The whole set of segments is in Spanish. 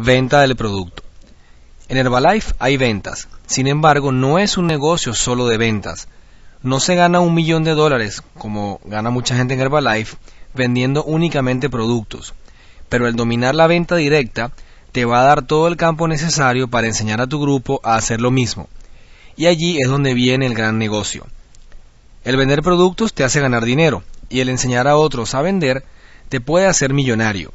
Venta del producto. En Herbalife hay ventas, sin embargo no es un negocio solo de ventas. No se gana un millón de dólares, como gana mucha gente en Herbalife, vendiendo únicamente productos. Pero el dominar la venta directa te va a dar todo el campo necesario para enseñar a tu grupo a hacer lo mismo. Y allí es donde viene el gran negocio. El vender productos te hace ganar dinero, y el enseñar a otros a vender te puede hacer millonario.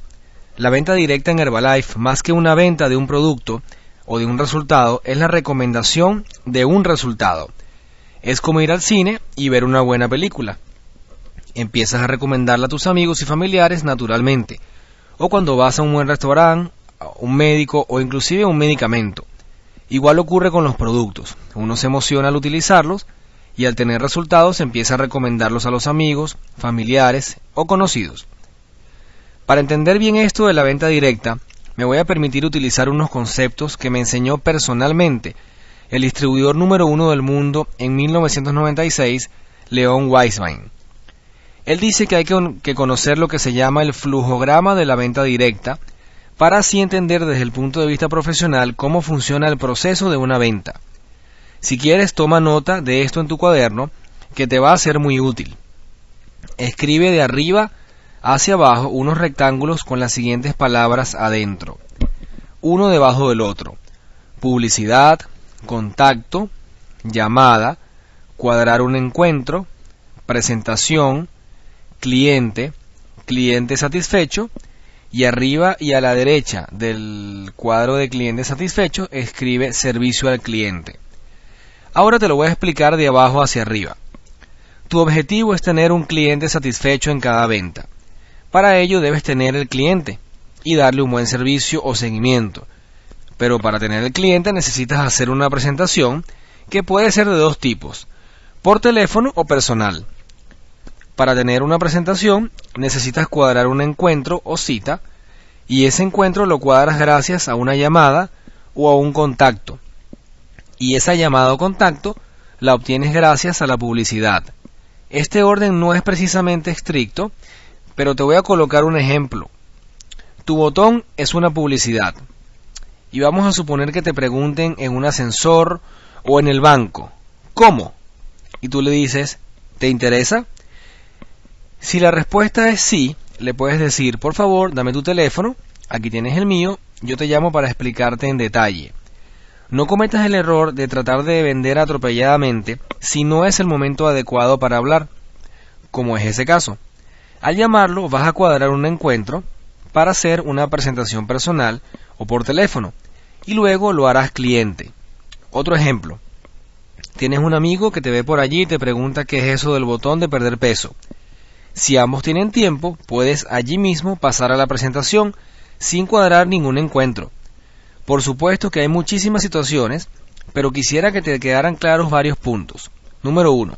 La venta directa en Herbalife, más que una venta de un producto o de un resultado, es la recomendación de un resultado. Es como ir al cine y ver una buena película. Empiezas a recomendarla a tus amigos y familiares naturalmente, o cuando vas a un buen restaurante, a un médico o inclusive un medicamento. Igual ocurre con los productos. Uno se emociona al utilizarlos y al tener resultados empieza a recomendarlos a los amigos, familiares o conocidos. Para entender bien esto de la venta directa, me voy a permitir utilizar unos conceptos que me enseñó personalmente el distribuidor número uno del mundo en 1996, león Weisbein. Él dice que hay que conocer lo que se llama el flujograma de la venta directa para así entender desde el punto de vista profesional cómo funciona el proceso de una venta. Si quieres, toma nota de esto en tu cuaderno, que te va a ser muy útil. Escribe de arriba hacia abajo unos rectángulos con las siguientes palabras adentro, uno debajo del otro. Publicidad, contacto, llamada, cuadrar un encuentro, presentación, cliente, cliente satisfecho y arriba y a la derecha del cuadro de cliente satisfecho escribe servicio al cliente. Ahora te lo voy a explicar de abajo hacia arriba. Tu objetivo es tener un cliente satisfecho en cada venta. Para ello debes tener el cliente y darle un buen servicio o seguimiento. Pero para tener el cliente necesitas hacer una presentación que puede ser de dos tipos, por teléfono o personal. Para tener una presentación necesitas cuadrar un encuentro o cita y ese encuentro lo cuadras gracias a una llamada o a un contacto. Y esa llamada o contacto la obtienes gracias a la publicidad. Este orden no es precisamente estricto, pero te voy a colocar un ejemplo. Tu botón es una publicidad. Y vamos a suponer que te pregunten en un ascensor o en el banco. ¿Cómo? Y tú le dices, ¿te interesa? Si la respuesta es sí, le puedes decir, por favor, dame tu teléfono, aquí tienes el mío, yo te llamo para explicarte en detalle. No cometas el error de tratar de vender atropelladamente si no es el momento adecuado para hablar, como es ese caso. Al llamarlo vas a cuadrar un encuentro para hacer una presentación personal o por teléfono y luego lo harás cliente. Otro ejemplo. Tienes un amigo que te ve por allí y te pregunta qué es eso del botón de perder peso. Si ambos tienen tiempo, puedes allí mismo pasar a la presentación sin cuadrar ningún encuentro. Por supuesto que hay muchísimas situaciones, pero quisiera que te quedaran claros varios puntos. Número 1.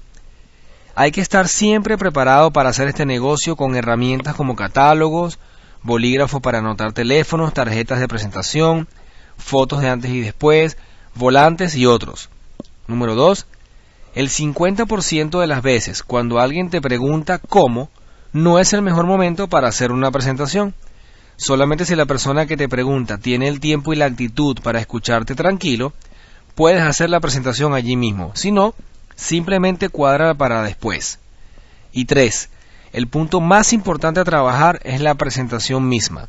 Hay que estar siempre preparado para hacer este negocio con herramientas como catálogos, bolígrafo para anotar teléfonos, tarjetas de presentación, fotos de antes y después, volantes y otros. Número 2. El 50% de las veces cuando alguien te pregunta cómo, no es el mejor momento para hacer una presentación. Solamente si la persona que te pregunta tiene el tiempo y la actitud para escucharte tranquilo, puedes hacer la presentación allí mismo. Si no, Simplemente cuadra para después. Y tres El punto más importante a trabajar es la presentación misma.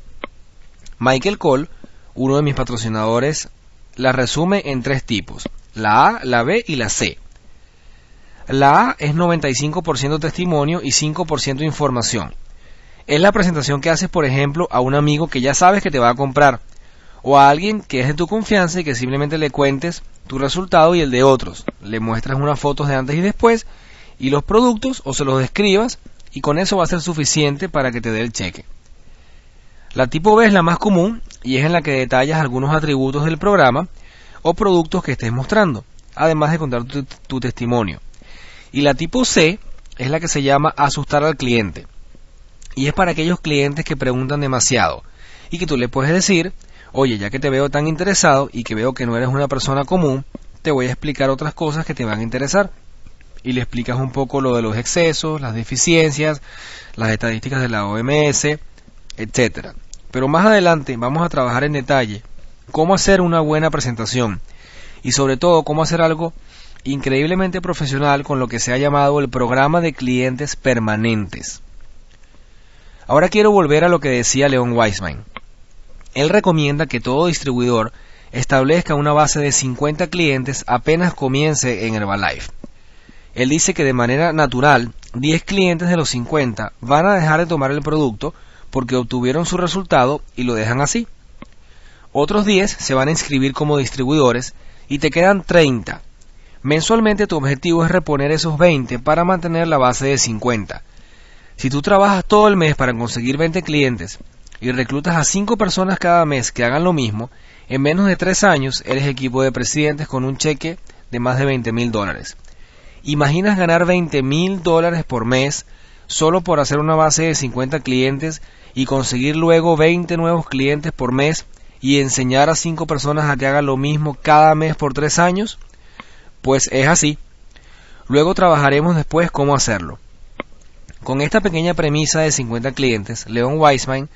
Michael Cole, uno de mis patrocinadores, la resume en tres tipos, la A, la B y la C. La A es 95% testimonio y 5% información. Es la presentación que haces, por ejemplo, a un amigo que ya sabes que te va a comprar, o a alguien que es de tu confianza y que simplemente le cuentes tu resultado y el de otros. Le muestras unas fotos de antes y después y los productos o se los describas y con eso va a ser suficiente para que te dé el cheque. La tipo B es la más común y es en la que detallas algunos atributos del programa o productos que estés mostrando, además de contar tu, tu testimonio. Y la tipo C es la que se llama asustar al cliente. Y es para aquellos clientes que preguntan demasiado y que tú le puedes decir oye, ya que te veo tan interesado y que veo que no eres una persona común, te voy a explicar otras cosas que te van a interesar. Y le explicas un poco lo de los excesos, las deficiencias, las estadísticas de la OMS, etcétera. Pero más adelante vamos a trabajar en detalle cómo hacer una buena presentación y sobre todo cómo hacer algo increíblemente profesional con lo que se ha llamado el programa de clientes permanentes. Ahora quiero volver a lo que decía León Weisman. Él recomienda que todo distribuidor establezca una base de 50 clientes apenas comience en Herbalife. Él dice que de manera natural, 10 clientes de los 50 van a dejar de tomar el producto porque obtuvieron su resultado y lo dejan así. Otros 10 se van a inscribir como distribuidores y te quedan 30. Mensualmente tu objetivo es reponer esos 20 para mantener la base de 50. Si tú trabajas todo el mes para conseguir 20 clientes y reclutas a cinco personas cada mes que hagan lo mismo, en menos de tres años eres equipo de presidentes con un cheque de más de 20 mil dólares. Imaginas ganar 20 mil dólares por mes solo por hacer una base de 50 clientes y conseguir luego 20 nuevos clientes por mes y enseñar a cinco personas a que hagan lo mismo cada mes por tres años? Pues es así. Luego trabajaremos después cómo hacerlo. Con esta pequeña premisa de 50 clientes, Leon Weisman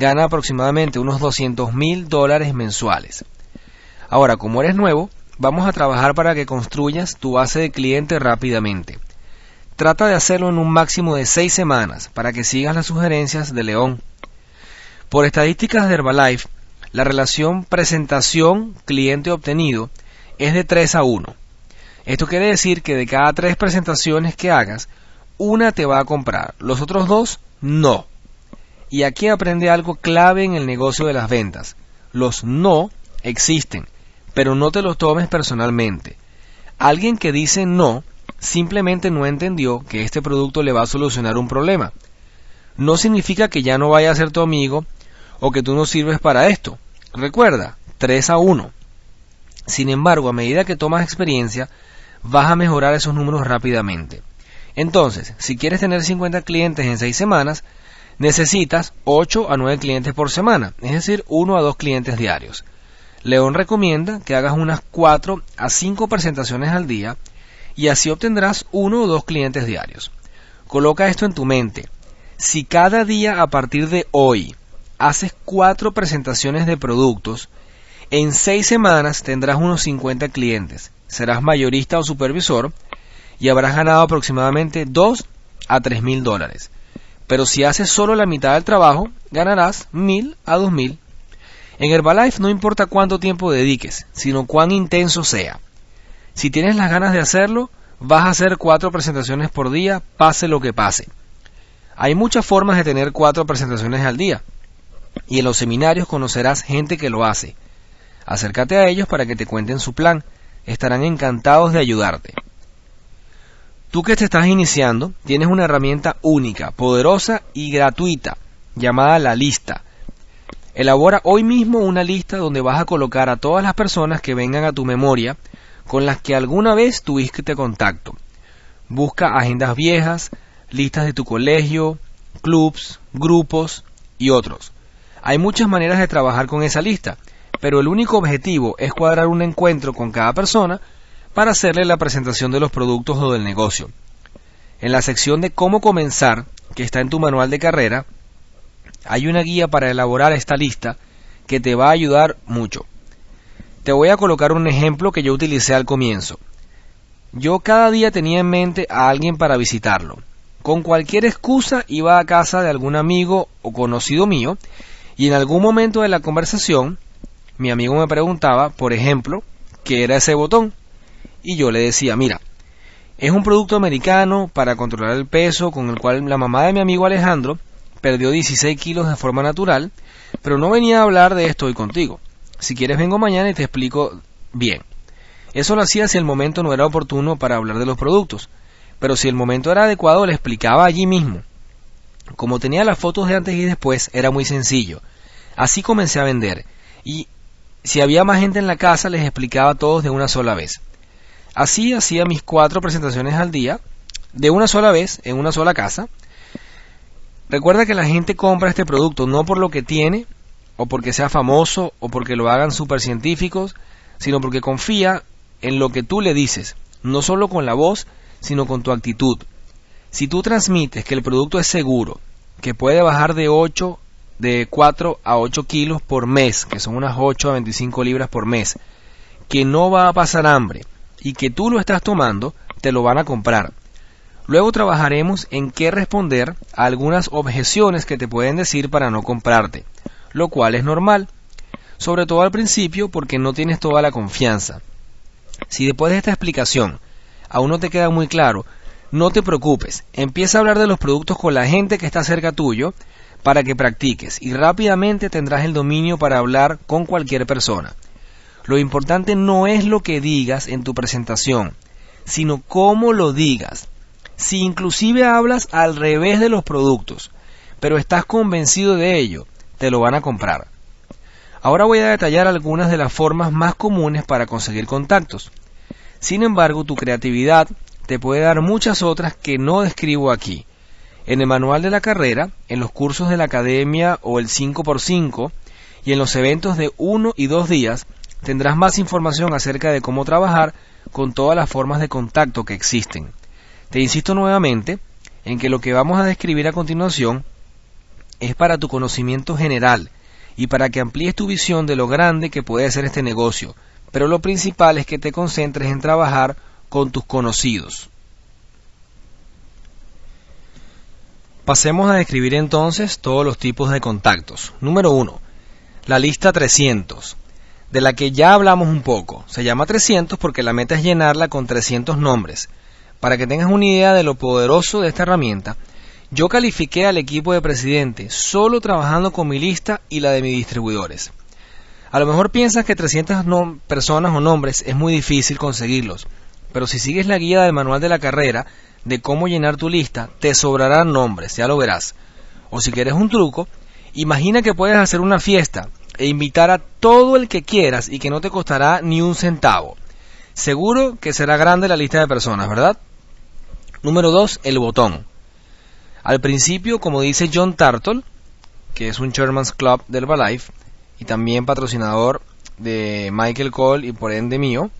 gana aproximadamente unos 200 mil dólares mensuales. Ahora, como eres nuevo, vamos a trabajar para que construyas tu base de cliente rápidamente. Trata de hacerlo en un máximo de 6 semanas para que sigas las sugerencias de León. Por estadísticas de Herbalife, la relación presentación-cliente obtenido es de 3 a 1. Esto quiere decir que de cada 3 presentaciones que hagas, una te va a comprar, los otros dos no. Y aquí aprende algo clave en el negocio de las ventas. Los no existen, pero no te los tomes personalmente. Alguien que dice no simplemente no entendió que este producto le va a solucionar un problema. No significa que ya no vaya a ser tu amigo o que tú no sirves para esto. Recuerda, 3 a 1. Sin embargo, a medida que tomas experiencia, vas a mejorar esos números rápidamente. Entonces, si quieres tener 50 clientes en 6 semanas, necesitas 8 a 9 clientes por semana, es decir, 1 a 2 clientes diarios. León recomienda que hagas unas 4 a 5 presentaciones al día y así obtendrás 1 o 2 clientes diarios. Coloca esto en tu mente. Si cada día a partir de hoy haces 4 presentaciones de productos, en 6 semanas tendrás unos 50 clientes, serás mayorista o supervisor y habrás ganado aproximadamente 2 a 3 mil dólares. Pero si haces solo la mitad del trabajo, ganarás mil a 2000. En Herbalife no importa cuánto tiempo dediques, sino cuán intenso sea. Si tienes las ganas de hacerlo, vas a hacer cuatro presentaciones por día, pase lo que pase. Hay muchas formas de tener cuatro presentaciones al día, y en los seminarios conocerás gente que lo hace. Acércate a ellos para que te cuenten su plan, estarán encantados de ayudarte. Tú que te estás iniciando, tienes una herramienta única, poderosa y gratuita, llamada la lista. Elabora hoy mismo una lista donde vas a colocar a todas las personas que vengan a tu memoria con las que alguna vez tuviste contacto. Busca agendas viejas, listas de tu colegio, clubs, grupos y otros. Hay muchas maneras de trabajar con esa lista, pero el único objetivo es cuadrar un encuentro con cada persona para hacerle la presentación de los productos o del negocio. En la sección de cómo comenzar, que está en tu manual de carrera, hay una guía para elaborar esta lista que te va a ayudar mucho. Te voy a colocar un ejemplo que yo utilicé al comienzo. Yo cada día tenía en mente a alguien para visitarlo. Con cualquier excusa iba a casa de algún amigo o conocido mío y en algún momento de la conversación mi amigo me preguntaba, por ejemplo, qué era ese botón y yo le decía, mira, es un producto americano para controlar el peso con el cual la mamá de mi amigo Alejandro perdió 16 kilos de forma natural, pero no venía a hablar de esto hoy contigo. Si quieres vengo mañana y te explico bien. Eso lo hacía si el momento no era oportuno para hablar de los productos, pero si el momento era adecuado le explicaba allí mismo. Como tenía las fotos de antes y después, era muy sencillo. Así comencé a vender, y si había más gente en la casa les explicaba a todos de una sola vez. Así hacía mis cuatro presentaciones al día, de una sola vez, en una sola casa. Recuerda que la gente compra este producto no por lo que tiene, o porque sea famoso, o porque lo hagan super científicos, sino porque confía en lo que tú le dices, no solo con la voz, sino con tu actitud. Si tú transmites que el producto es seguro, que puede bajar de 8, de 4 a 8 kilos por mes, que son unas 8 a 25 libras por mes, que no va a pasar hambre, y que tú lo estás tomando, te lo van a comprar. Luego trabajaremos en qué responder a algunas objeciones que te pueden decir para no comprarte, lo cual es normal, sobre todo al principio porque no tienes toda la confianza. Si después de esta explicación aún no te queda muy claro, no te preocupes, empieza a hablar de los productos con la gente que está cerca tuyo para que practiques y rápidamente tendrás el dominio para hablar con cualquier persona. Lo importante no es lo que digas en tu presentación, sino cómo lo digas. Si inclusive hablas al revés de los productos, pero estás convencido de ello, te lo van a comprar. Ahora voy a detallar algunas de las formas más comunes para conseguir contactos. Sin embargo, tu creatividad te puede dar muchas otras que no describo aquí. En el manual de la carrera, en los cursos de la academia o el 5x5 y en los eventos de 1 y 2 días, tendrás más información acerca de cómo trabajar con todas las formas de contacto que existen. Te insisto nuevamente en que lo que vamos a describir a continuación es para tu conocimiento general y para que amplíes tu visión de lo grande que puede ser este negocio, pero lo principal es que te concentres en trabajar con tus conocidos. Pasemos a describir entonces todos los tipos de contactos. Número 1. La lista 300 de la que ya hablamos un poco. Se llama 300 porque la meta es llenarla con 300 nombres. Para que tengas una idea de lo poderoso de esta herramienta, yo califiqué al equipo de presidente solo trabajando con mi lista y la de mis distribuidores. A lo mejor piensas que 300 personas o nombres es muy difícil conseguirlos, pero si sigues la guía del manual de la carrera de cómo llenar tu lista, te sobrarán nombres, ya lo verás. O si quieres un truco, imagina que puedes hacer una fiesta e invitar a todo el que quieras y que no te costará ni un centavo. Seguro que será grande la lista de personas, ¿verdad? Número 2. El botón. Al principio, como dice John Tartle, que es un Chairman's Club del Balife y también patrocinador de Michael Cole y por ende mío,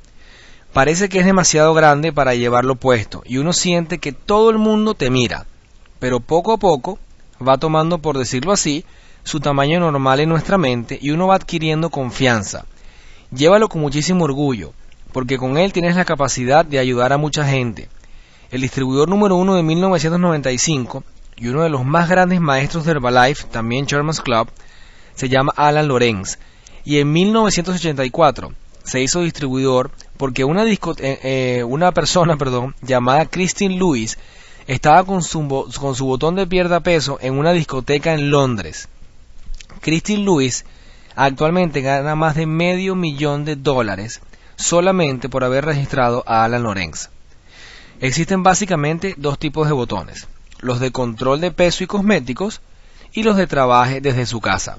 parece que es demasiado grande para llevarlo puesto y uno siente que todo el mundo te mira, pero poco a poco va tomando, por decirlo así, su tamaño normal en nuestra mente y uno va adquiriendo confianza. Llévalo con muchísimo orgullo, porque con él tienes la capacidad de ayudar a mucha gente. El distribuidor número uno de 1995 y uno de los más grandes maestros de Herbalife, también Sherman's Club, se llama Alan Lorenz. Y en 1984 se hizo distribuidor porque una, eh, eh, una persona perdón, llamada Christine Lewis estaba con su, con su botón de pierda peso en una discoteca en Londres. Christine Lewis actualmente gana más de medio millón de dólares solamente por haber registrado a Alan Lorenz. Existen básicamente dos tipos de botones, los de control de peso y cosméticos y los de trabaje desde su casa.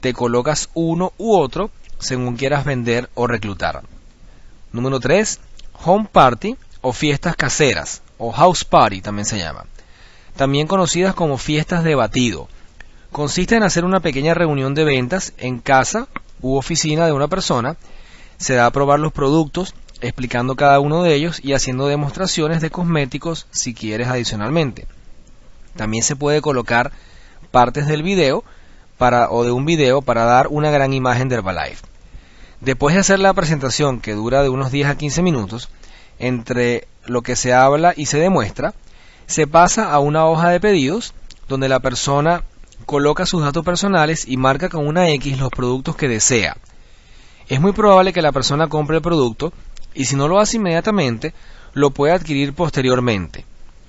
Te colocas uno u otro según quieras vender o reclutar. Número 3. Home Party o fiestas caseras o House Party también se llama. También conocidas como fiestas de batido Consiste en hacer una pequeña reunión de ventas en casa u oficina de una persona. Se da a probar los productos, explicando cada uno de ellos y haciendo demostraciones de cosméticos si quieres adicionalmente. También se puede colocar partes del video para, o de un video para dar una gran imagen de Herbalife. Después de hacer la presentación que dura de unos 10 a 15 minutos, entre lo que se habla y se demuestra, se pasa a una hoja de pedidos donde la persona coloca sus datos personales y marca con una X los productos que desea. Es muy probable que la persona compre el producto y si no lo hace inmediatamente, lo puede adquirir posteriormente.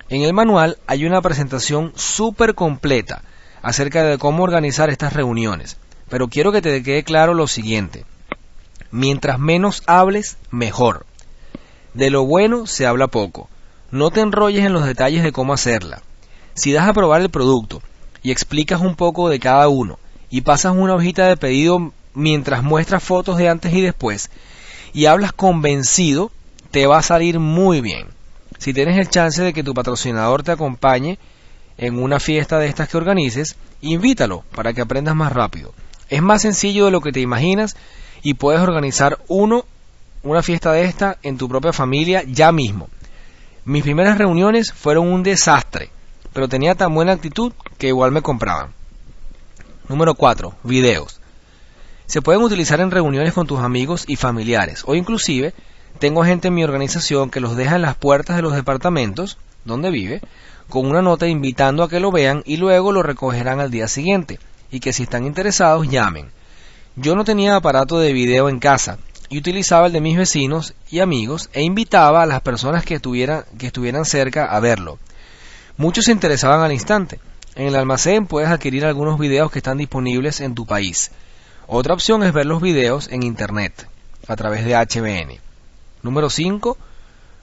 En el manual hay una presentación súper completa acerca de cómo organizar estas reuniones, pero quiero que te quede claro lo siguiente. Mientras menos hables, mejor. De lo bueno se habla poco. No te enrolles en los detalles de cómo hacerla. Si das a probar el producto y explicas un poco de cada uno y pasas una hojita de pedido mientras muestras fotos de antes y después y hablas convencido, te va a salir muy bien. Si tienes el chance de que tu patrocinador te acompañe en una fiesta de estas que organices, invítalo para que aprendas más rápido. Es más sencillo de lo que te imaginas y puedes organizar uno, una fiesta de esta en tu propia familia ya mismo. Mis primeras reuniones fueron un desastre pero tenía tan buena actitud que igual me compraban. Número 4. Videos. Se pueden utilizar en reuniones con tus amigos y familiares o inclusive tengo gente en mi organización que los deja en las puertas de los departamentos donde vive con una nota invitando a que lo vean y luego lo recogerán al día siguiente y que si están interesados llamen. Yo no tenía aparato de video en casa y utilizaba el de mis vecinos y amigos e invitaba a las personas que estuvieran, que estuvieran cerca a verlo. Muchos se interesaban al instante. En el almacén puedes adquirir algunos videos que están disponibles en tu país. Otra opción es ver los videos en Internet, a través de HBN. Número 5.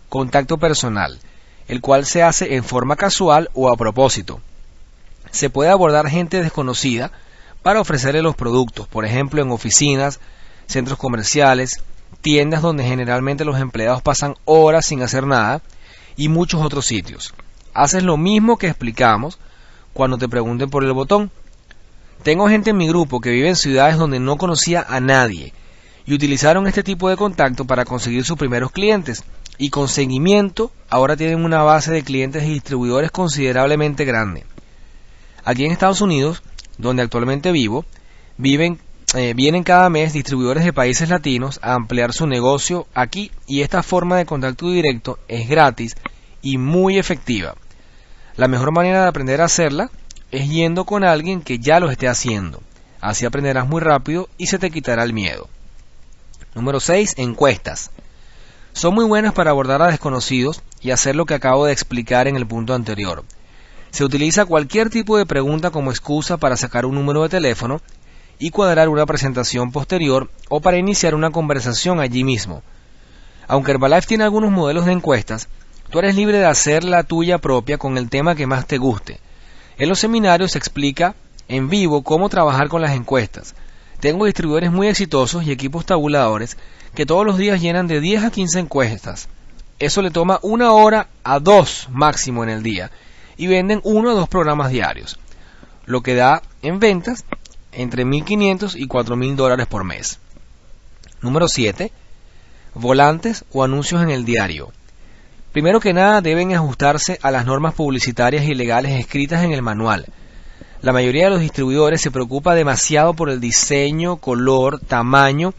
Contacto personal, el cual se hace en forma casual o a propósito. Se puede abordar gente desconocida para ofrecerle los productos, por ejemplo en oficinas, centros comerciales, tiendas donde generalmente los empleados pasan horas sin hacer nada y muchos otros sitios. Haces lo mismo que explicamos cuando te pregunten por el botón. Tengo gente en mi grupo que vive en ciudades donde no conocía a nadie y utilizaron este tipo de contacto para conseguir sus primeros clientes. Y con seguimiento ahora tienen una base de clientes y distribuidores considerablemente grande. Aquí en Estados Unidos, donde actualmente vivo, eh, vienen cada mes distribuidores de países latinos a ampliar su negocio aquí y esta forma de contacto directo es gratis y muy efectiva. La mejor manera de aprender a hacerla es yendo con alguien que ya lo esté haciendo. Así aprenderás muy rápido y se te quitará el miedo. Número 6. Encuestas. Son muy buenas para abordar a desconocidos y hacer lo que acabo de explicar en el punto anterior. Se utiliza cualquier tipo de pregunta como excusa para sacar un número de teléfono y cuadrar una presentación posterior o para iniciar una conversación allí mismo. Aunque Herbalife tiene algunos modelos de encuestas, Tú eres libre de hacer la tuya propia con el tema que más te guste. En los seminarios se explica en vivo cómo trabajar con las encuestas. Tengo distribuidores muy exitosos y equipos tabuladores que todos los días llenan de 10 a 15 encuestas. Eso le toma una hora a dos máximo en el día y venden uno o dos programas diarios, lo que da en ventas entre 1.500 y 4.000 dólares por mes. Número 7. Volantes o anuncios en el diario. Primero que nada deben ajustarse a las normas publicitarias y legales escritas en el manual. La mayoría de los distribuidores se preocupa demasiado por el diseño, color, tamaño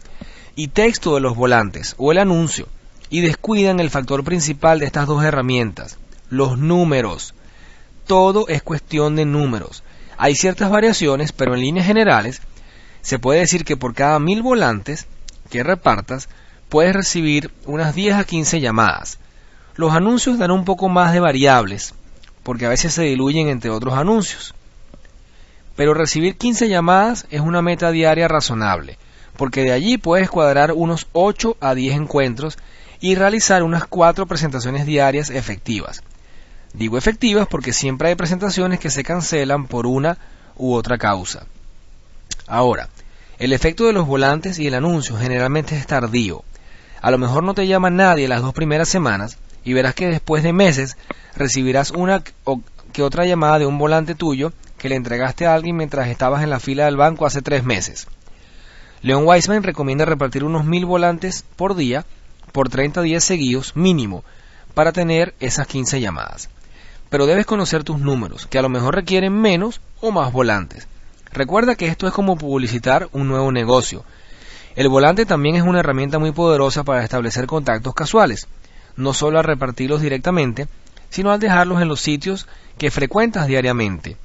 y texto de los volantes o el anuncio y descuidan el factor principal de estas dos herramientas, los números. Todo es cuestión de números. Hay ciertas variaciones, pero en líneas generales se puede decir que por cada mil volantes que repartas puedes recibir unas 10 a 15 llamadas. Los anuncios dan un poco más de variables, porque a veces se diluyen entre otros anuncios. Pero recibir 15 llamadas es una meta diaria razonable, porque de allí puedes cuadrar unos 8 a 10 encuentros y realizar unas 4 presentaciones diarias efectivas. Digo efectivas porque siempre hay presentaciones que se cancelan por una u otra causa. Ahora, el efecto de los volantes y el anuncio generalmente es tardío. A lo mejor no te llama nadie las dos primeras semanas, y verás que después de meses recibirás una o que otra llamada de un volante tuyo que le entregaste a alguien mientras estabas en la fila del banco hace tres meses. Leon Wiseman recomienda repartir unos mil volantes por día por 30 días seguidos mínimo para tener esas 15 llamadas. Pero debes conocer tus números, que a lo mejor requieren menos o más volantes. Recuerda que esto es como publicitar un nuevo negocio. El volante también es una herramienta muy poderosa para establecer contactos casuales no solo a repartirlos directamente, sino al dejarlos en los sitios que frecuentas diariamente.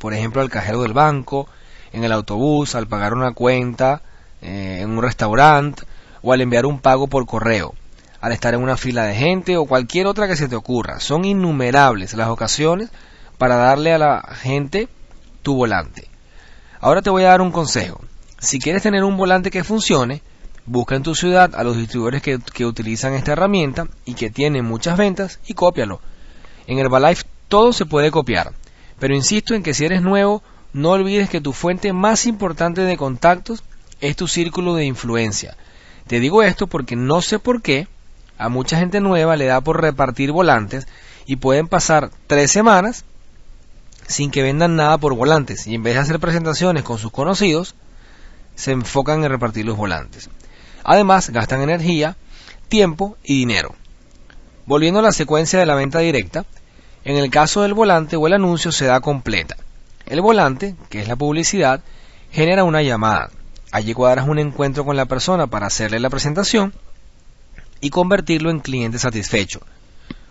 Por ejemplo, al cajero del banco, en el autobús, al pagar una cuenta, eh, en un restaurante o al enviar un pago por correo, al estar en una fila de gente o cualquier otra que se te ocurra. Son innumerables las ocasiones para darle a la gente tu volante. Ahora te voy a dar un consejo. Si quieres tener un volante que funcione, Busca en tu ciudad a los distribuidores que, utilizan esta herramienta y que tienen muchas ventas y cópialo. En Herbalife todo se puede copiar, pero insisto en que si eres nuevo, no olvides que tu fuente más importante de contactos es tu círculo de influencia. Te digo esto porque no sé por qué a mucha gente nueva le da por repartir volantes y pueden pasar tres semanas sin que vendan nada por volantes y en vez de hacer presentaciones con sus conocidos, se enfocan en repartir los volantes. Además, gastan energía, tiempo y dinero. Volviendo a la secuencia de la venta directa, en el caso del volante o el anuncio se da completa. El volante, que es la publicidad, genera una llamada. Allí cuadras un encuentro con la persona para hacerle la presentación y convertirlo en cliente satisfecho.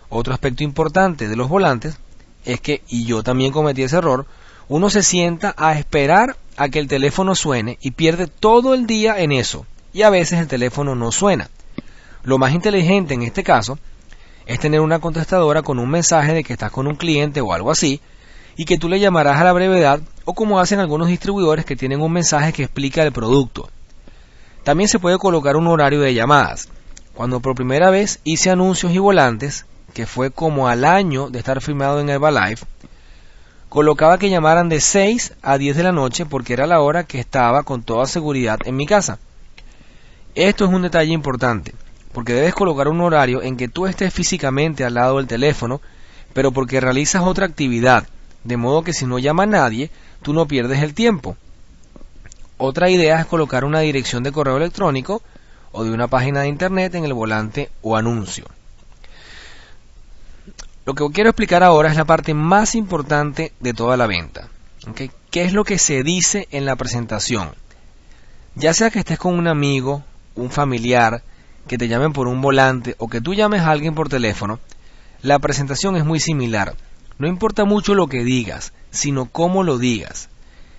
Otro aspecto importante de los volantes es que, y yo también cometí ese error, uno se sienta a esperar a que el teléfono suene y pierde todo el día en eso y a veces el teléfono no suena. Lo más inteligente en este caso es tener una contestadora con un mensaje de que estás con un cliente o algo así y que tú le llamarás a la brevedad o como hacen algunos distribuidores que tienen un mensaje que explica el producto. También se puede colocar un horario de llamadas. Cuando por primera vez hice anuncios y volantes, que fue como al año de estar firmado en Herbalife, colocaba que llamaran de 6 a 10 de la noche porque era la hora que estaba con toda seguridad en mi casa. Esto es un detalle importante, porque debes colocar un horario en que tú estés físicamente al lado del teléfono, pero porque realizas otra actividad, de modo que si no llama a nadie, tú no pierdes el tiempo. Otra idea es colocar una dirección de correo electrónico o de una página de internet en el volante o anuncio. Lo que quiero explicar ahora es la parte más importante de toda la venta. ¿Qué es lo que se dice en la presentación? Ya sea que estés con un amigo, un familiar, que te llamen por un volante o que tú llames a alguien por teléfono, la presentación es muy similar. No importa mucho lo que digas, sino cómo lo digas.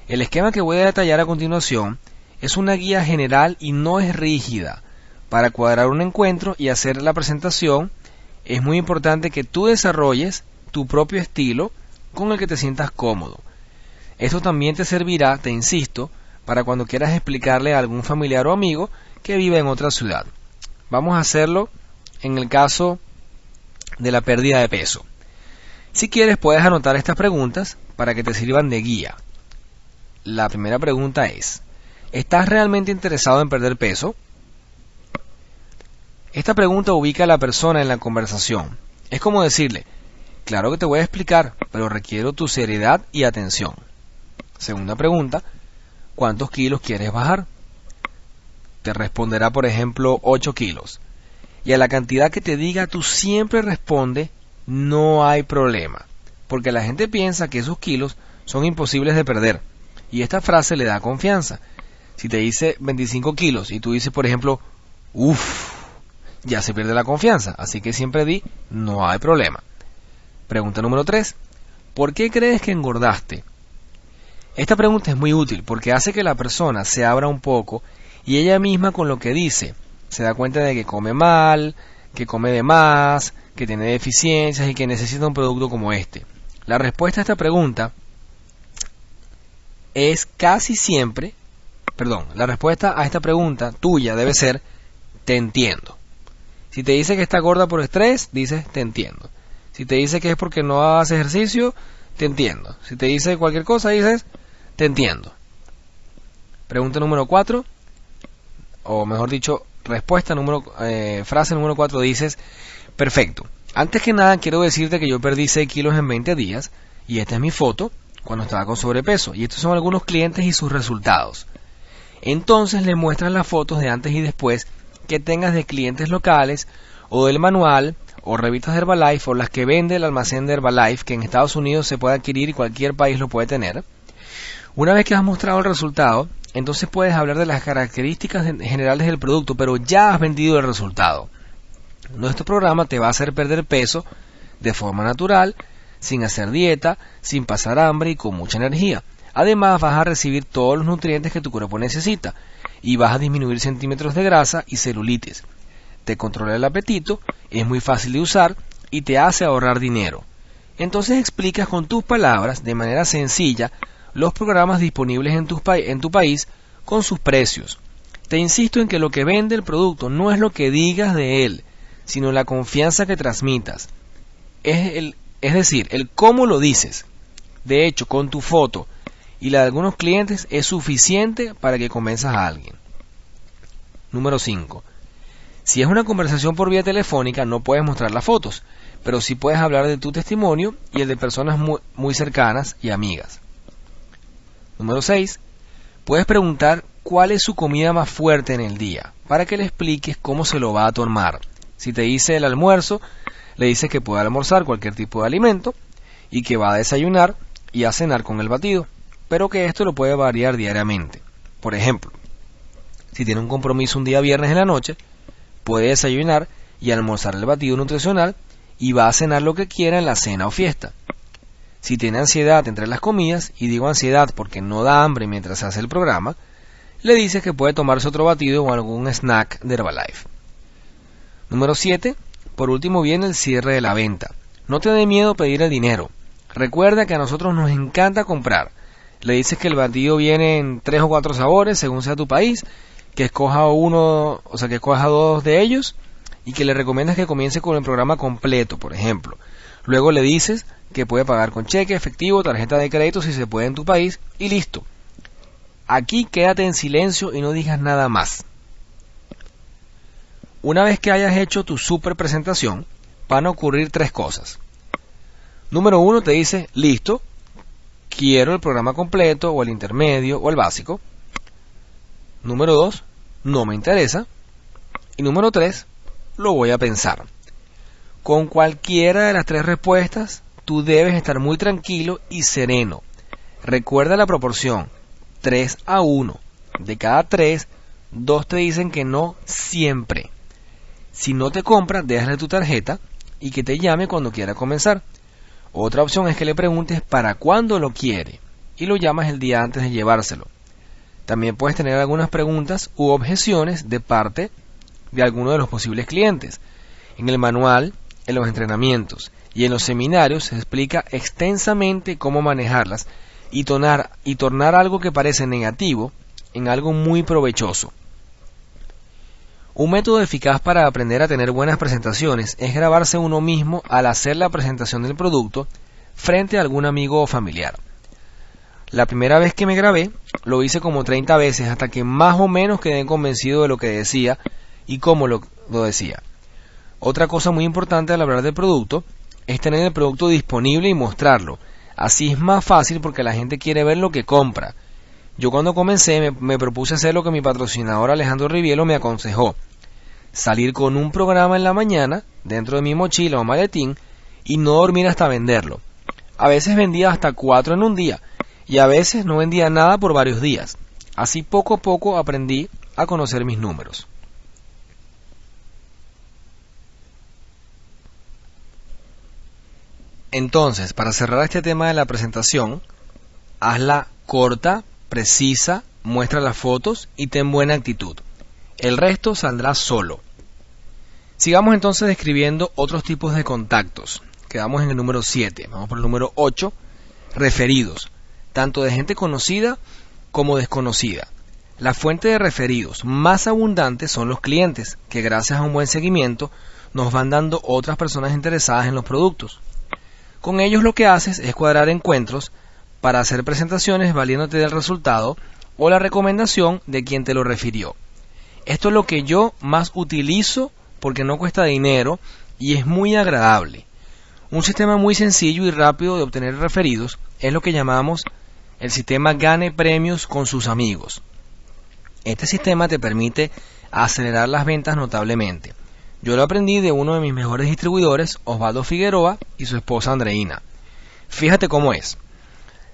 El esquema que voy a detallar a continuación es una guía general y no es rígida. Para cuadrar un encuentro y hacer la presentación, es muy importante que tú desarrolles tu propio estilo con el que te sientas cómodo. Esto también te servirá, te insisto, para cuando quieras explicarle a algún familiar o amigo que vive en otra ciudad. Vamos a hacerlo en el caso de la pérdida de peso. Si quieres puedes anotar estas preguntas para que te sirvan de guía. La primera pregunta es, ¿estás realmente interesado en perder peso? Esta pregunta ubica a la persona en la conversación. Es como decirle, claro que te voy a explicar, pero requiero tu seriedad y atención. Segunda pregunta, ¿cuántos kilos quieres bajar? te responderá por ejemplo 8 kilos. Y a la cantidad que te diga tú siempre responde no hay problema. Porque la gente piensa que esos kilos son imposibles de perder. Y esta frase le da confianza. Si te dice 25 kilos y tú dices por ejemplo, uff, ya se pierde la confianza. Así que siempre di no hay problema. Pregunta número 3. ¿Por qué crees que engordaste? Esta pregunta es muy útil porque hace que la persona se abra un poco y ella misma con lo que dice, se da cuenta de que come mal, que come de más, que tiene deficiencias y que necesita un producto como este. La respuesta a esta pregunta es casi siempre, perdón, la respuesta a esta pregunta tuya debe ser te entiendo. Si te dice que está gorda por estrés, dices te entiendo. Si te dice que es porque no hace ejercicio, te entiendo. Si te dice cualquier cosa, dices te entiendo. Pregunta número 4 o mejor dicho, respuesta número, eh, frase número 4 dices, perfecto. Antes que nada quiero decirte que yo perdí 6 kilos en 20 días y esta es mi foto cuando estaba con sobrepeso y estos son algunos clientes y sus resultados. Entonces le muestras las fotos de antes y después que tengas de clientes locales o del manual o revistas de Herbalife o las que vende el almacén de Herbalife que en Estados Unidos se puede adquirir y cualquier país lo puede tener. Una vez que has mostrado el resultado, entonces puedes hablar de las características generales del producto, pero ya has vendido el resultado. Nuestro programa te va a hacer perder peso de forma natural, sin hacer dieta, sin pasar hambre y con mucha energía. Además vas a recibir todos los nutrientes que tu cuerpo necesita y vas a disminuir centímetros de grasa y celulitis. Te controla el apetito, es muy fácil de usar y te hace ahorrar dinero. Entonces explicas con tus palabras de manera sencilla los programas disponibles en tu, en tu país con sus precios. Te insisto en que lo que vende el producto no es lo que digas de él, sino la confianza que transmitas. Es, el, es decir, el cómo lo dices. De hecho, con tu foto y la de algunos clientes es suficiente para que convenzas a alguien. Número 5. Si es una conversación por vía telefónica, no puedes mostrar las fotos, pero sí puedes hablar de tu testimonio y el de personas muy cercanas y amigas. Número 6. Puedes preguntar cuál es su comida más fuerte en el día para que le expliques cómo se lo va a tomar. Si te dice el almuerzo, le dices que puede almorzar cualquier tipo de alimento y que va a desayunar y a cenar con el batido, pero que esto lo puede variar diariamente. Por ejemplo, si tiene un compromiso un día viernes en la noche, puede desayunar y almorzar el batido nutricional y va a cenar lo que quiera en la cena o fiesta. Si tiene ansiedad entre las comidas, y digo ansiedad porque no da hambre mientras hace el programa, le dices que puede tomarse otro batido o algún snack de Herbalife. Número 7. Por último viene el cierre de la venta. No te dé miedo pedir el dinero. Recuerda que a nosotros nos encanta comprar. Le dices que el batido viene en tres o cuatro sabores, según sea tu país, que escoja uno, o sea, que escoja dos de ellos, y que le recomiendas que comience con el programa completo, por ejemplo. Luego le dices que puede pagar con cheque, efectivo, tarjeta de crédito si se puede en tu país y listo. Aquí quédate en silencio y no digas nada más. Una vez que hayas hecho tu super presentación, van a ocurrir tres cosas. Número uno, te dice, listo, quiero el programa completo o el intermedio o el básico. Número dos, no me interesa. Y número tres, lo voy a pensar. Con cualquiera de las tres respuestas, tú debes estar muy tranquilo y sereno. Recuerda la proporción, 3 a 1. De cada 3, 2 te dicen que no siempre. Si no te compra, déjale tu tarjeta y que te llame cuando quiera comenzar. Otra opción es que le preguntes para cuándo lo quiere y lo llamas el día antes de llevárselo. También puedes tener algunas preguntas u objeciones de parte de alguno de los posibles clientes. En el manual en los entrenamientos y en los seminarios se explica extensamente cómo manejarlas y, tornar algo que parece negativo en algo muy provechoso. Un método eficaz para aprender a tener buenas presentaciones es grabarse uno mismo al hacer la presentación del producto frente a algún amigo o familiar. La primera vez que me grabé, lo hice como 30 veces hasta que más o menos quedé convencido de lo que decía y cómo lo decía. Otra cosa muy importante al hablar de producto es tener el producto disponible y mostrarlo. Así es más fácil porque la gente quiere ver lo que compra. Yo cuando comencé me, propuse hacer lo que mi patrocinador Alejandro Rivielo me aconsejó. Salir con un programa en la mañana, dentro de mi mochila o maletín, y no dormir hasta venderlo. A veces vendía hasta cuatro en un día, y a veces no vendía nada por varios días. Así poco a poco aprendí a conocer mis números. Entonces, para cerrar este tema de la presentación, hazla corta, precisa, muestra las fotos y ten buena actitud. El resto saldrá solo. Sigamos entonces describiendo otros tipos de contactos. Quedamos en el número 7, vamos por el número 8, referidos, tanto de gente conocida como desconocida. La fuente de referidos más abundante son los clientes, que gracias a un buen seguimiento nos van dando otras personas interesadas en los productos. Con ellos lo que haces es cuadrar encuentros para hacer presentaciones valiéndote del resultado o la recomendación de quien te lo refirió. Esto es lo que yo más utilizo porque no cuesta dinero y es muy agradable. Un sistema muy sencillo y rápido de obtener referidos es lo que llamamos el sistema Gane Premios con sus amigos. Este sistema te permite acelerar las ventas notablemente. Yo lo aprendí de uno de mis mejores distribuidores, Osvaldo Figueroa, y su esposa Andreina. Fíjate cómo es.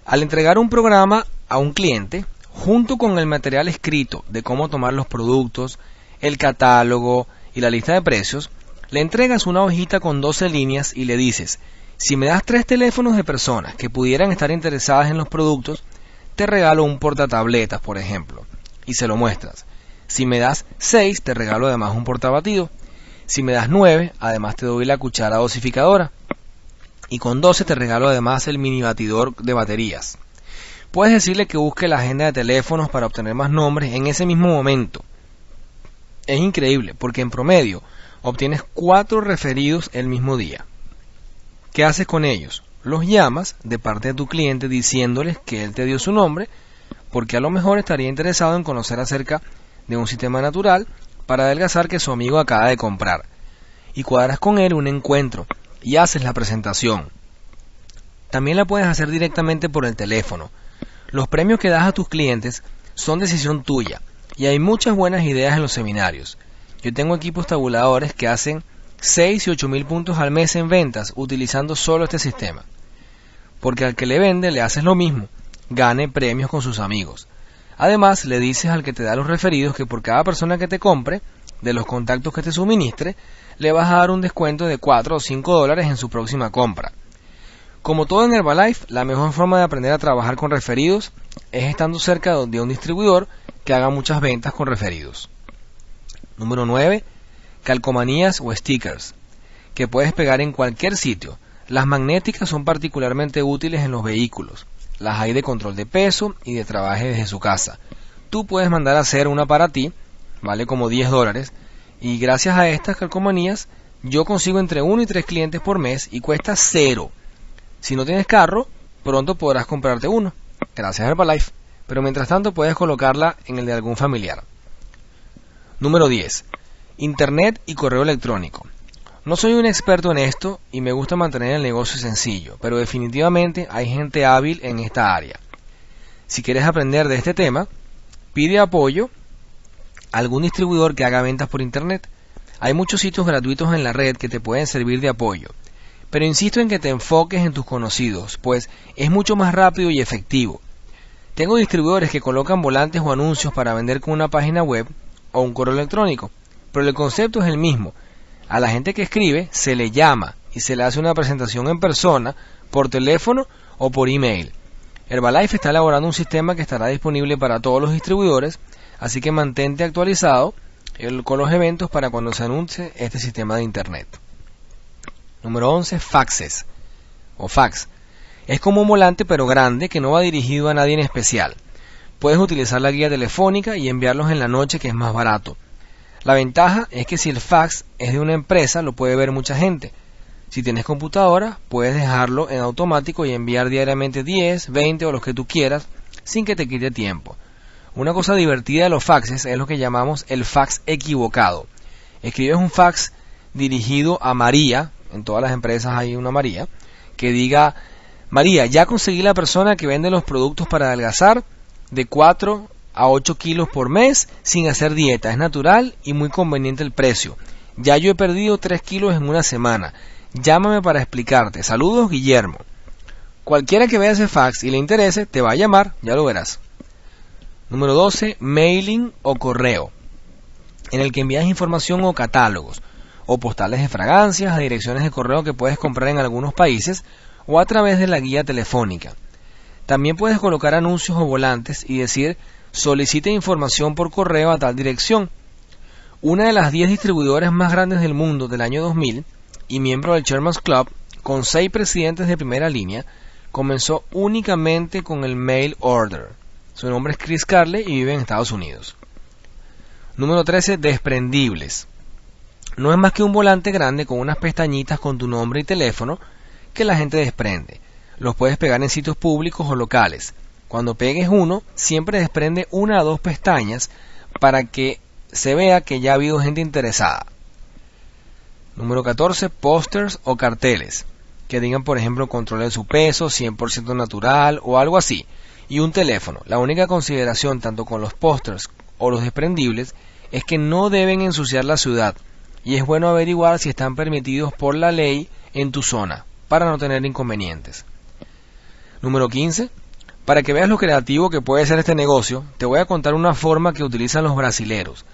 Al entregar un programa a un cliente, junto con el material escrito de cómo tomar los productos, el catálogo y la lista de precios, le entregas una hojita con 12 líneas y le dices, si me das tres teléfonos de personas que pudieran estar interesadas en los productos, te regalo un portatabletas, por ejemplo, y se lo muestras. Si me das seis, te regalo además un portabatido. Si me das 9, además te doy la cuchara dosificadora. Y con 12 te regalo además el mini batidor de baterías. Puedes decirle que busque la agenda de teléfonos para obtener más nombres en ese mismo momento. Es increíble, porque en promedio obtienes 4 referidos el mismo día. ¿Qué haces con ellos? Los llamas de parte de tu cliente diciéndoles que él te dio su nombre, porque a lo mejor estaría interesado en conocer acerca de un sistema natural para adelgazar que su amigo acaba de comprar, y cuadras con él un encuentro y haces la presentación. También la puedes hacer directamente por el teléfono. Los premios que das a tus clientes son decisión tuya y hay muchas buenas ideas en los seminarios. Yo tengo equipos tabuladores que hacen 6 y 8 mil puntos al mes en ventas utilizando solo este sistema. Porque al que le vende le haces lo mismo, gane premios con sus amigos. Además, le dices al que te da los referidos que por cada persona que te compre, de los contactos que te suministre, le vas a dar un descuento de 4 o 5 dólares en su próxima compra. Como todo en Herbalife, la mejor forma de aprender a trabajar con referidos es estando cerca de un distribuidor que haga muchas ventas con referidos. Número 9. Calcomanías o stickers, que puedes pegar en cualquier sitio. Las magnéticas son particularmente útiles en los vehículos. Las hay de control de peso y de trabaje desde su casa. Tú puedes mandar a hacer una para ti, vale como 10 dólares, y gracias a estas calcomanías yo consigo entre 1 y 3 clientes por mes y cuesta cero. Si no tienes carro, pronto podrás comprarte uno, gracias a Herbalife, pero mientras tanto puedes colocarla en el de algún familiar. Número 10. Internet y correo electrónico. No soy un experto en esto y me gusta mantener el negocio sencillo, pero definitivamente hay gente hábil en esta área. Si quieres aprender de este tema, pide apoyo a algún distribuidor que haga ventas por internet. Hay muchos sitios gratuitos en la red que te pueden servir de apoyo, pero insisto en que te enfoques en tus conocidos, pues es mucho más rápido y efectivo. Tengo distribuidores que colocan volantes o anuncios para vender con una página web o un correo electrónico, pero el concepto es el mismo a la gente que escribe se le llama y se le hace una presentación en persona, por teléfono o por email. Herbalife está elaborando un sistema que estará disponible para todos los distribuidores, así que mantente actualizado con los eventos para cuando se anuncie este sistema de internet. Número 11, faxes o fax. Es como un volante pero grande que no va dirigido a nadie en especial. Puedes utilizar la guía telefónica y enviarlos en la noche que es más barato. La ventaja es que si el fax es de una empresa lo puede ver mucha gente. Si tienes computadora, puedes dejarlo en automático y enviar diariamente 10, 20 o los que tú quieras sin que te quite tiempo. Una cosa divertida de los faxes es lo que llamamos el fax equivocado. Escribes un fax dirigido a María, en todas las empresas hay una María, que diga, María, ya conseguí la persona que vende los productos para adelgazar de 4 a 8 kilos por mes sin hacer dieta. Es natural y muy conveniente el precio. Ya yo he perdido 3 kilos en una semana. Llámame para explicarte. Saludos, Guillermo. Cualquiera que vea ese fax y le interese, te va a llamar, ya lo verás. Número 12. Mailing o correo. En el que envías información o catálogos, o postales de fragancias a direcciones de correo que puedes comprar en algunos países, o a través de la guía telefónica. También puedes colocar anuncios o volantes y decir solicite información por correo a tal dirección. Una de las 10 distribuidoras más grandes del mundo del año 2000 y miembro del Chairman's Club, con seis presidentes de primera línea, comenzó únicamente con el mail order. Su nombre es Chris Carley y vive en Estados Unidos. Número 13. Desprendibles. No es más que un volante grande con unas pestañitas con tu nombre y teléfono que la gente desprende. Los puedes pegar en sitios públicos o locales. Cuando pegues uno, siempre desprende una o dos pestañas para que se vea que ya ha habido gente interesada. Número 14. Pósters o carteles. Que digan, por ejemplo, de su peso, 100% natural o algo así. Y un teléfono. La única consideración tanto con los pósters o los desprendibles es que no deben ensuciar la ciudad. Y es bueno averiguar si están permitidos por la ley en tu zona, para no tener inconvenientes. Número 15. Para que veas lo creativo que puede ser este negocio, te voy a contar una forma que utilizan los brasileros.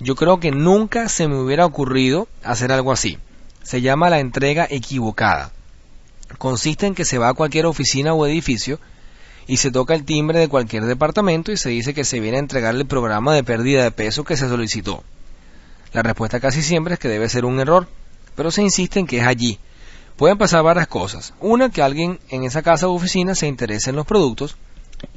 Yo creo que nunca se me hubiera ocurrido hacer algo así. Se llama la entrega equivocada. Consiste en que se va a cualquier oficina o edificio y se toca el timbre de cualquier departamento y se dice que se viene a entregar el programa de pérdida de peso que se solicitó. La respuesta casi siempre es que debe ser un error, pero se insiste en que es allí, Pueden pasar varias cosas. Una, que alguien en esa casa u oficina se interese en los productos.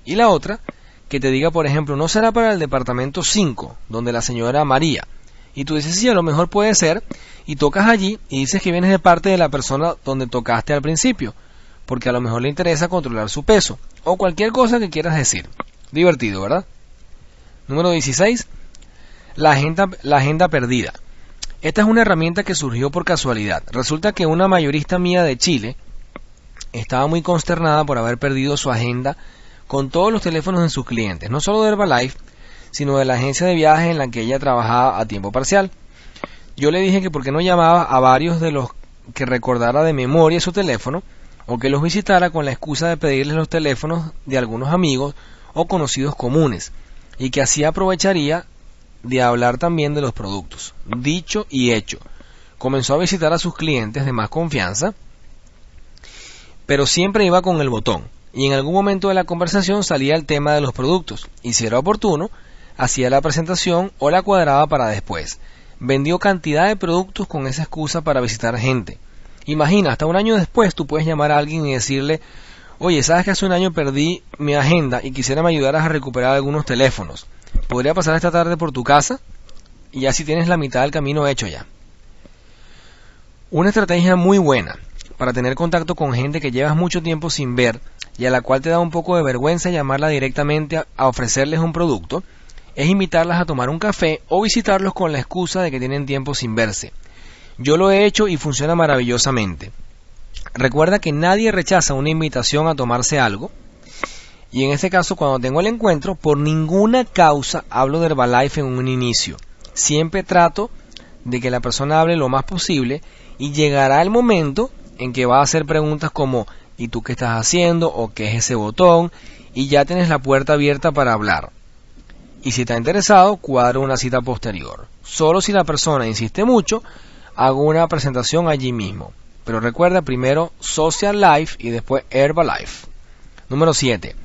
Y la otra, que te diga, por ejemplo, no será para el departamento 5, donde la señora María. Y tú dices, sí, a lo mejor puede ser. Y tocas allí y dices que vienes de parte de la persona donde tocaste al principio. Porque a lo mejor le interesa controlar su peso. O cualquier cosa que quieras decir. Divertido, ¿verdad? Número 16. La agenda, la agenda perdida. Esta es una herramienta que surgió por casualidad. Resulta que una mayorista mía de Chile estaba muy consternada por haber perdido su agenda con todos los teléfonos de sus clientes, no solo de Herbalife, sino de la agencia de viajes en la que ella trabajaba a tiempo parcial. Yo le dije que por qué no llamaba a varios de los que recordara de memoria su teléfono o que los visitara con la excusa de pedirles los teléfonos de algunos amigos o conocidos comunes y que así aprovecharía de hablar también de los productos. Dicho y hecho. Comenzó a visitar a sus clientes de más confianza, pero siempre iba con el botón. Y en algún momento de la conversación salía el tema de los productos. Y si era oportuno, hacía la presentación o la cuadraba para después. Vendió cantidad de productos con esa excusa para visitar gente. Imagina, hasta un año después tú puedes llamar a alguien y decirle, Oye, sabes que hace un año perdí mi agenda y quisiera me ayudaras a recuperar algunos teléfonos. ¿Podría pasar esta tarde por tu casa? Y así tienes la mitad del camino hecho ya. Una estrategia muy buena para tener contacto con gente que llevas mucho tiempo sin ver y a la cual te da un poco de vergüenza llamarla directamente a ofrecerles un producto es invitarlas a tomar un café o visitarlos con la excusa de que tienen tiempo sin verse. Yo lo he hecho y funciona maravillosamente. Recuerda que nadie rechaza una invitación a tomarse algo. Y en este caso, cuando tengo el encuentro, por ninguna causa hablo de Herbalife en un inicio. Siempre trato de que la persona hable lo más posible y llegará el momento en que va a hacer preguntas como ¿y tú qué estás haciendo? o ¿qué es ese botón? y ya tienes la puerta abierta para hablar. Y si está interesado, cuadro una cita posterior. Solo si la persona insiste mucho, hago una presentación allí mismo. Pero recuerda primero Social Life y después Herbalife. Número 7.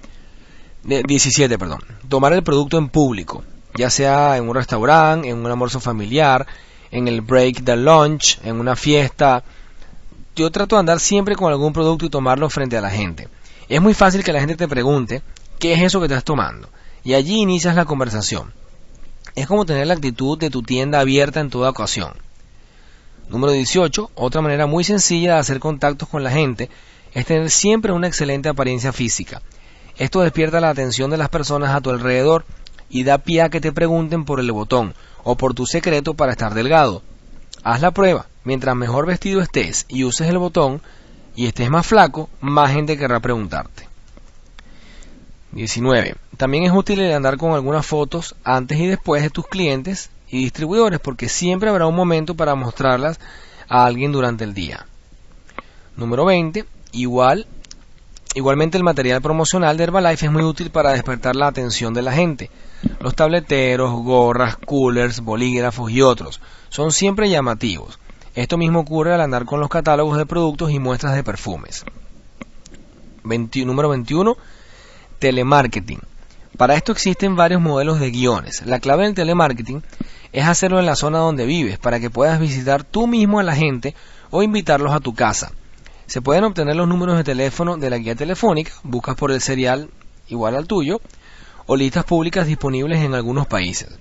17, perdón. Tomar el producto en público, ya sea en un restaurante, en un almuerzo familiar, en el break the lunch, en una fiesta. Yo trato de andar siempre con algún producto y tomarlo frente a la gente. Es muy fácil que la gente te pregunte qué es eso que estás tomando y allí inicias la conversación. Es como tener la actitud de tu tienda abierta en toda ocasión. Número 18. Otra manera muy sencilla de hacer contactos con la gente es tener siempre una excelente apariencia física. Esto despierta la atención de las personas a tu alrededor y da pie a que te pregunten por el botón o por tu secreto para estar delgado. Haz la prueba. Mientras mejor vestido estés y uses el botón y estés más flaco, más gente querrá preguntarte. 19. También es útil el andar con algunas fotos antes y después de tus clientes y distribuidores porque siempre habrá un momento para mostrarlas a alguien durante el día. Número 20. Igual, igualmente el material promocional de Herbalife es muy útil para despertar la atención de la gente. Los tableteros, gorras, coolers, bolígrafos y otros son siempre llamativos. Esto mismo ocurre al andar con los catálogos de productos y muestras de perfumes. número 21. Telemarketing. Para esto existen varios modelos de guiones. La clave del telemarketing es hacerlo en la zona donde vives para que puedas visitar tú mismo a la gente o invitarlos a tu casa. Se pueden obtener los números de teléfono de la guía telefónica, buscas por el serial igual al tuyo, o listas públicas disponibles en algunos países.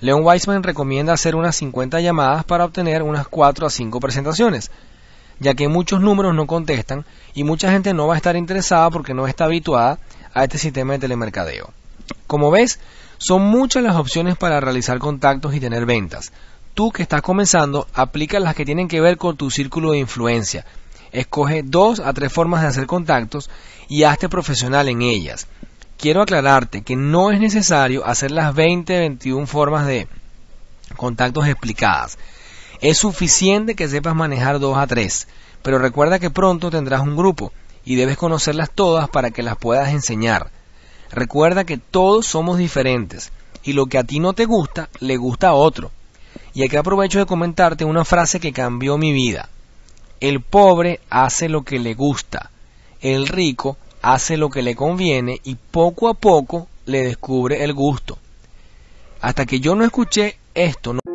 Leon Weisman recomienda hacer unas 50 llamadas para obtener unas 4 a 5 presentaciones, ya que muchos números no contestan y mucha gente no va a estar interesada porque no está habituada a este sistema de telemercadeo. Como ves, son muchas las opciones para realizar contactos y tener ventas. Tú que estás comenzando, aplica las que tienen que ver con tu círculo de influencia. Escoge dos a tres formas de hacer contactos y hazte profesional en ellas. Quiero aclararte que no es necesario hacer las 20, 21 formas de contactos explicadas. Es suficiente que sepas manejar dos a tres, pero recuerda que pronto tendrás un grupo y debes conocerlas todas para que las puedas enseñar. Recuerda que todos somos diferentes y lo que a ti no te gusta, le gusta a otro. Y aquí aprovecho de comentarte una frase que cambió mi vida. El pobre hace lo que le gusta, el rico hace lo que le conviene y poco a poco le descubre el gusto. Hasta que yo no escuché esto, no